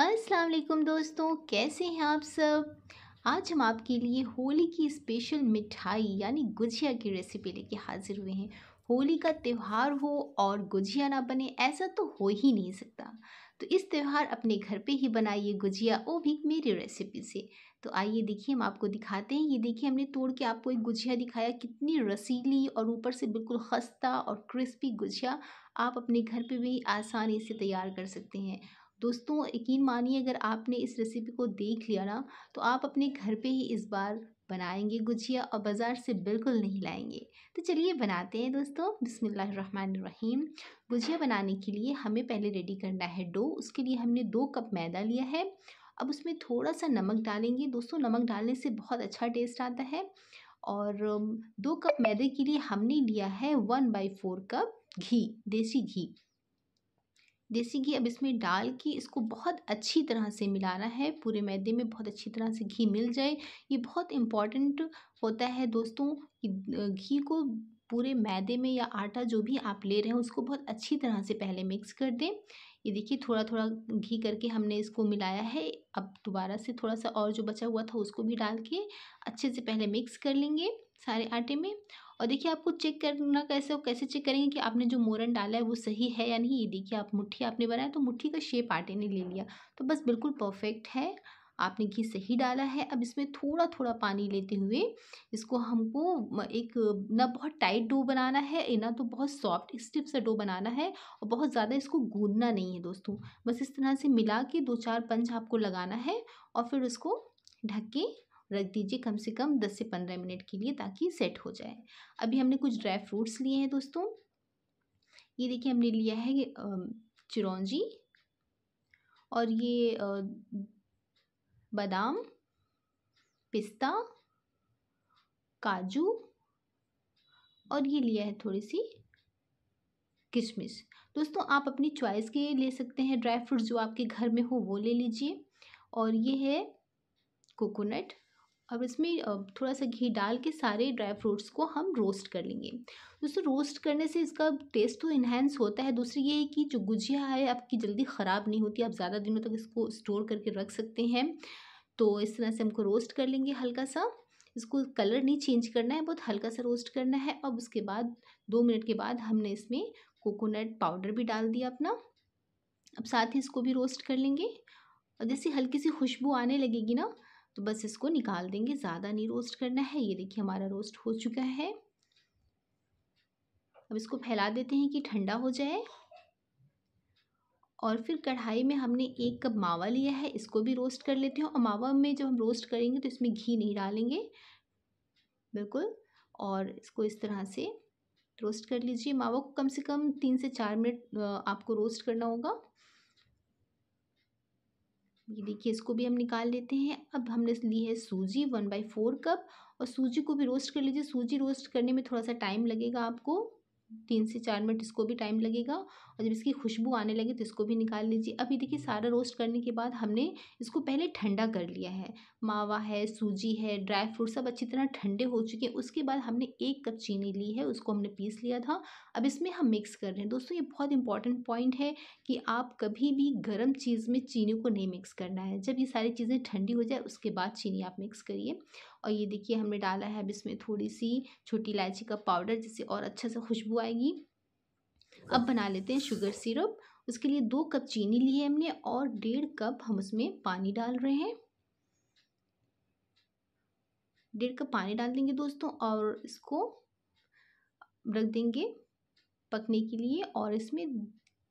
अस्सलाम वालेकुम दोस्तों कैसे हैं आप सब आज हम आपके लिए होली की स्पेशल मिठाई यानी गुजिया की रेसिपी लेके हाजिर हुए हैं होली का त्यौहार हो और गुजिया ना बने ऐसा तो हो ही नहीं सकता तो इस त्यौहार अपने घर पे ही बनाइए गुजिया वो भी मेरी रेसिपी से तो आइए देखिए हम आपको दिखाते हैं ये देखिए हमने तोड़ के आपको एक गुजिया दिखाया कितनी रसीली और ऊपर से बिल्कुल खस्ता और क्रिस्पी गुजिया आप अपने घर पे भी आसानी से तैयार कर सकते हैं दोस्तों यकीन मानिए अगर आपने इस रेसिपी को देख लिया ना तो आप अपने घर पे ही इस बार बनाएंगे गुजिया और बाज़ार से बिल्कुल नहीं लाएंगे तो चलिए बनाते हैं दोस्तों बिसमीम गुजिया बनाने के लिए हमें पहले रेडी करना है डो उसके लिए हमने दो कप मैदा लिया है अब उसमें थोड़ा सा नमक डालेंगे दोस्तों नमक डालने से बहुत अच्छा टेस्ट आता है और दो कप मैदे के लिए हमने लिया है वन बाई फोर कप घी देसी घी देसी घी अब इसमें डाल के इसको बहुत अच्छी तरह से मिलाना है पूरे मैदे में बहुत अच्छी तरह से घी मिल जाए ये बहुत इम्पॉर्टेंट होता है दोस्तों कि घी को पूरे मैदे में या आटा जो भी आप ले रहे हैं उसको बहुत अच्छी तरह से पहले मिक्स कर दें ये देखिए थोड़ा थोड़ा घी करके हमने इसको मिलाया है अब दोबारा से थोड़ा सा और जो बचा हुआ था उसको भी डाल के अच्छे से पहले मिक्स कर लेंगे सारे आटे में और देखिए आपको चेक करना कैसे हो कैसे चेक करेंगे कि आपने जो मोरन डाला है वो सही है या नहीं ये देखिए आप मुट्ठी आपने बनाया तो मुट्ठी का शेप आटे ने ले लिया तो बस बिल्कुल परफेक्ट है आपने घी सही डाला है अब इसमें थोड़ा थोड़ा पानी लेते हुए इसको हमको एक ना बहुत टाइट डो बनाना है ना तो बहुत सॉफ्ट स्टिप सा डो बनाना है और बहुत ज़्यादा इसको गूंदना नहीं है दोस्तों बस इस तरह से मिला के दो चार पंच आपको लगाना है और फिर उसको ढक के रख दीजिए कम से कम दस से पंद्रह मिनट के लिए ताकि सेट हो जाए अभी हमने कुछ ड्राई फ्रूट्स लिए हैं दोस्तों ये देखिए हमने लिया है चिरौंजी और ये बादाम पिस्ता काजू और ये लिया है थोड़ी सी किशमिश दोस्तों आप अपनी चॉइस के ले सकते हैं ड्राई फ्रूट्स जो आपके घर में हो वो ले लीजिए और ये है कोकोनट अब इसमें थोड़ा सा घी डाल के सारे ड्राई फ्रूट्स को हम रोस्ट कर लेंगे दोस्तों रोस्ट करने से इसका टेस्ट तो इन्हेंस होता है दूसरी ये कि जो गुजिया है आपकी जल्दी ख़राब नहीं होती आप ज़्यादा दिनों तक इसको स्टोर करके रख सकते हैं तो इस तरह से हमको रोस्ट कर लेंगे हल्का सा इसको कलर नहीं चेंज करना है बहुत हल्का सा रोस्ट करना है अब उसके बाद दो मिनट के बाद हमने इसमें कोकोनट पाउडर भी डाल दिया अपना अब साथ ही इसको भी रोस्ट कर लेंगे और जैसे हल्की सी खुशबू आने लगेगी ना तो बस इसको निकाल देंगे ज़्यादा नहीं रोस्ट करना है ये देखिए हमारा रोस्ट हो चुका है अब इसको फैला देते हैं कि ठंडा हो जाए और फिर कढ़ाई में हमने एक कप मावा लिया है इसको भी रोस्ट कर लेते हैं और मावा में जब हम रोस्ट करेंगे तो इसमें घी नहीं डालेंगे बिल्कुल और इसको इस तरह से रोस्ट कर लीजिए मावा को कम से कम तीन से चार मिनट आपको रोस्ट करना होगा ये देखिए इसको भी हम निकाल लेते हैं अब हमने ली है सूजी वन बाई फोर कप और सूजी को भी रोस्ट कर लीजिए सूजी रोस्ट करने में थोड़ा सा टाइम लगेगा आपको तीन से चार मिनट इसको भी टाइम लगेगा और जब इसकी खुशबू आने लगे तो इसको भी निकाल लीजिए अभी देखिए सारा रोस्ट करने के बाद हमने इसको पहले ठंडा कर लिया है मावा है सूजी है ड्राई फ्रूट सब अच्छी तरह ठंडे हो चुके हैं उसके बाद हमने एक कप चीनी ली है उसको हमने पीस लिया था अब इसमें हम मिक्स कर रहे हैं दोस्तों ये बहुत इंपॉर्टेंट पॉइंट है कि आप कभी भी गर्म चीज़ में चीनी को नहीं मिक्स करना है जब ये सारी चीज़ें ठंडी हो जाए उसके बाद चीनी आप मिक्स करिए और ये देखिए हमने डाला है अब इसमें थोड़ी सी छोटी इलायची का पाउडर जिससे और अच्छा सा खुशबू आएगी अब बना लेते हैं शुगर सिरप उसके लिए दो कप चीनी ली है हमने और डेढ़ कप हम उसमें पानी डाल रहे हैं डेढ़ कप पानी डाल देंगे दोस्तों और इसको रख देंगे पकने के लिए और इसमें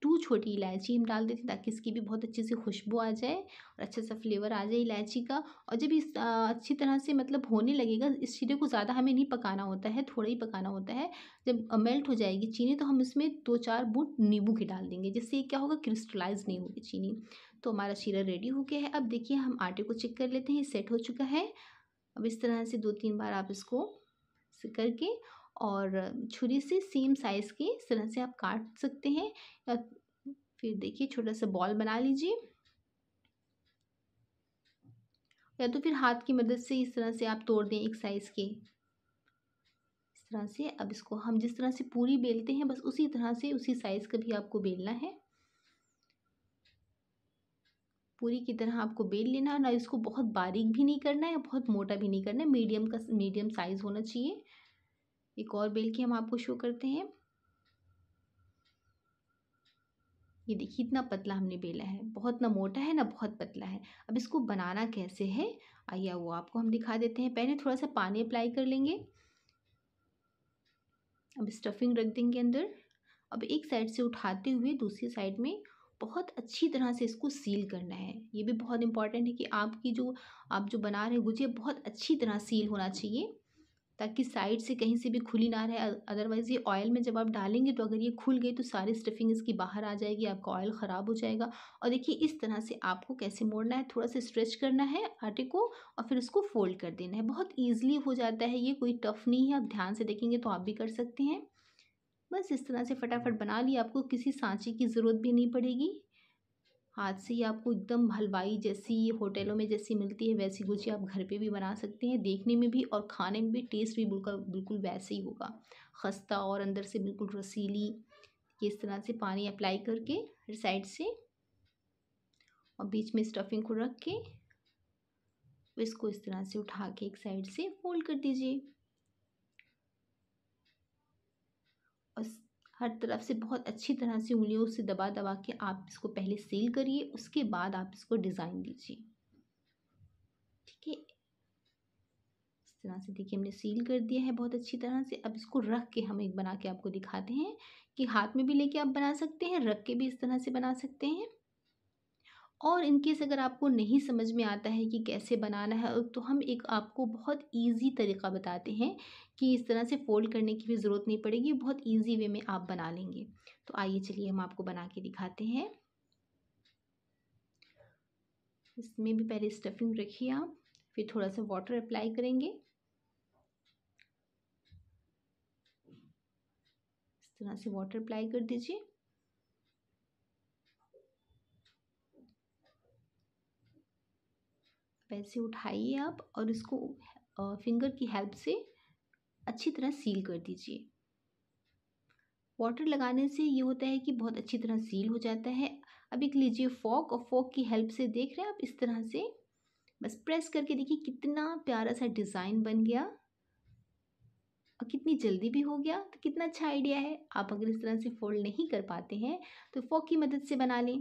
टू छोटी इलायची हम डाल देते हैं ताकि इसकी भी बहुत अच्छे से खुशबू आ जाए और अच्छा सा फ्लेवर आ जाए इलायची का और जब इस अच्छी तरह से मतलब होने लगेगा इस चीरे को ज़्यादा हमें नहीं पकाना होता है थोड़ा ही पकाना होता है जब मेल्ट हो जाएगी चीनी तो हम इसमें दो चार बूट नींबू की डाल देंगे जिससे क्या होगा क्रिस्टलाइज नहीं होगी चीनी तो हमारा शीरा रेडी हो गया है अब देखिए हम आटे को चेक कर लेते हैं सेट हो चुका है अब इस तरह से दो तीन बार आप इसको करके और छुरी से सेम साइज़ के इस तरह से आप काट सकते हैं फिर देखिए छोटा सा बॉल बना लीजिए या तो फिर हाथ की मदद से इस तरह से आप तोड़ दें एक साइज़ के इस तरह से अब इसको हम जिस तरह से पूरी बेलते हैं बस उसी तरह से उसी साइज़ का भी आपको बेलना है पूरी की तरह आपको बेल लेना है ना इसको बहुत बारीक भी नहीं करना है बहुत मोटा भी नहीं करना है मीडियम का मीडियम साइज़ होना चाहिए एक और बेल की हम आपको शो करते हैं ये देखिए इतना पतला हमने बेला है बहुत ना मोटा है ना बहुत पतला है अब इसको बनाना कैसे है आइए वो आपको हम दिखा देते हैं पहले थोड़ा सा पानी अप्लाई कर लेंगे अब स्टफिंग रख देंगे अंदर अब एक साइड से उठाते हुए दूसरी साइड में बहुत अच्छी तरह से इसको सील करना है ये भी बहुत इंपॉर्टेंट है कि आपकी जो आप जो बना रहे हैं गुजिया बहुत अच्छी तरह सील होना चाहिए ताकि साइड से कहीं से भी खुली ना रहे अदरवाइज़ ये ऑयल में जब आप डालेंगे तो अगर ये खुल गई तो सारी स्टफिंग इसकी बाहर आ जाएगी आपका ऑयल ख़राब हो जाएगा और देखिए इस तरह से आपको कैसे मोड़ना है थोड़ा सा स्ट्रेच करना है आटे को और फिर उसको फोल्ड कर देना है बहुत ईजिली हो जाता है ये कोई टफ़ नहीं है आप ध्यान से देखेंगे तो आप भी कर सकते हैं बस इस तरह से फटाफट बना लिए आपको किसी सांचे की ज़रूरत भी नहीं पड़ेगी हाथ से ही आपको एकदम हलवाई जैसी होटलों में जैसी मिलती है वैसी गुजिया आप घर पे भी बना सकते हैं देखने में भी और खाने में भी टेस्ट भी बिल्कुल बिल्कुल वैसे ही होगा खस्ता और अंदर से बिल्कुल रसीली इस तरह से पानी अप्लाई करके साइड से और बीच में स्टफिंग को रख के इसको इस तरह से उठा के एक साइड से फोल्ड कर दीजिए हर तरफ से बहुत अच्छी तरह से उंगलियों से दबा दबा के आप इसको पहले सील करिए उसके बाद आप इसको डिज़ाइन दीजिए ठीक है इस तरह से देखिए हमने सील कर दिया है बहुत अच्छी तरह से अब इसको रख के हम एक बना के आपको दिखाते हैं कि हाथ में भी लेके आप बना सकते हैं रख के भी इस तरह से बना सकते हैं और इनकेस अगर आपको नहीं समझ में आता है कि कैसे बनाना है तो हम एक आपको बहुत इजी तरीका बताते हैं कि इस तरह से फोल्ड करने की भी ज़रूरत नहीं पड़ेगी बहुत इजी वे में आप बना लेंगे तो आइए चलिए हम आपको बना के दिखाते हैं इसमें भी पहले स्टफिंग रखिए आप फिर थोड़ा सा वाटर अप्लाई करेंगे इस तरह से वाटर अप्लाई कर दीजिए पैसे उठाइए आप और इसको फिंगर की हेल्प से अच्छी तरह सील कर दीजिए वाटर लगाने से ये होता है कि बहुत अच्छी तरह सील हो जाता है अब एक लीजिए फॉक और फॉक की हेल्प से देख रहे हैं आप इस तरह से बस प्रेस करके देखिए कितना प्यारा सा डिज़ाइन बन गया और कितनी जल्दी भी हो गया तो कितना अच्छा आइडिया है आप अगर इस तरह से फोल्ड नहीं कर पाते हैं तो फॉक की मदद से बना लें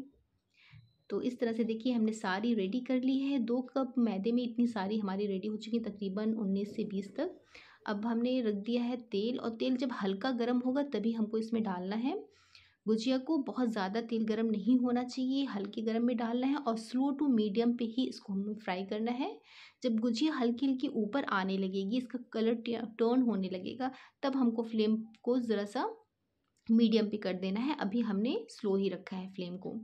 तो इस तरह से देखिए हमने सारी रेडी कर ली है दो कप मैदे में इतनी सारी हमारी रेडी हो चुकी है तकरीबन उन्नीस से बीस तक अब हमने रख दिया है तेल और तेल जब हल्का गर्म होगा तभी हमको इसमें डालना है गुजिया को बहुत ज़्यादा तेल गर्म नहीं होना चाहिए हल्के गर्म में डालना है और स्लो टू मीडियम पे ही इसको हमें फ्राई करना है जब गुजिया हल्की हल्की ऊपर आने लगेगी इसका कलर टर्न होने लगेगा तब हमको फ्लेम को ज़रा सा मीडियम पे कर देना है अभी हमने स्लो ही रखा है फ्लेम को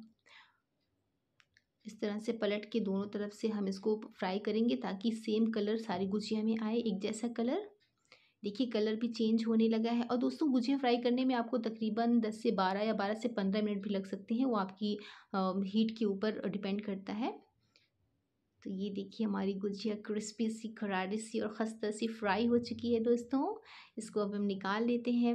इस तरह से पलट के दोनों तरफ से हम इसको फ्राई करेंगे ताकि सेम कलर सारी गुजिया में आए एक जैसा कलर देखिए कलर भी चेंज होने लगा है और दोस्तों गुजिया फ्राई करने में आपको तकरीबन दस से बारह या बारह से पंद्रह मिनट भी लग सकते हैं वो आपकी हीट के ऊपर डिपेंड करता है तो ये देखिए हमारी गुजिया क्रिस्पी सी खरारी सी और खस्ता सी फ्राई हो चुकी है दोस्तों इसको अब हम निकाल लेते हैं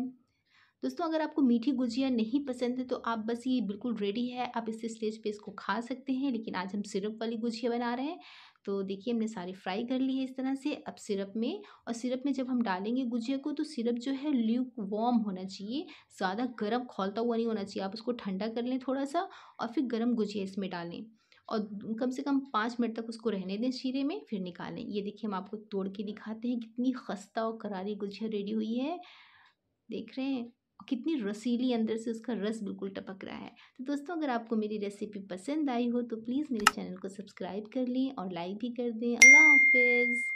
दोस्तों अगर आपको मीठी गुजिया नहीं पसंद है तो आप बस ये बिल्कुल रेडी है आप इस स्टेज पे इसको खा सकते हैं लेकिन आज हम सिरप वाली गुजिया बना रहे हैं तो देखिए हमने सारे फ्राई कर लिए इस तरह से अब सिरप में और सिरप में जब हम डालेंगे गुजिया को तो सिरप जो है ल्यूक वार्म होना चाहिए ज़्यादा गर्म खोलता हुआ नहीं होना चाहिए आप उसको ठंडा कर लें थोड़ा सा और फिर गर्म गुजिया इसमें डालें और कम से कम पाँच मिनट तक उसको रहने दें शीरे में फिर निकालें ये देखिए हम आपको तोड़ के दिखाते हैं कितनी खस्ता और करारी गुजिया रेडी हुई है देख रहे हैं कितनी रसीली अंदर से उसका रस बिल्कुल टपक रहा है तो दोस्तों अगर आपको मेरी रेसिपी पसंद आई हो तो प्लीज़ मेरे चैनल को सब्सक्राइब कर लें और लाइक भी कर दें अल्लाह हाफिज़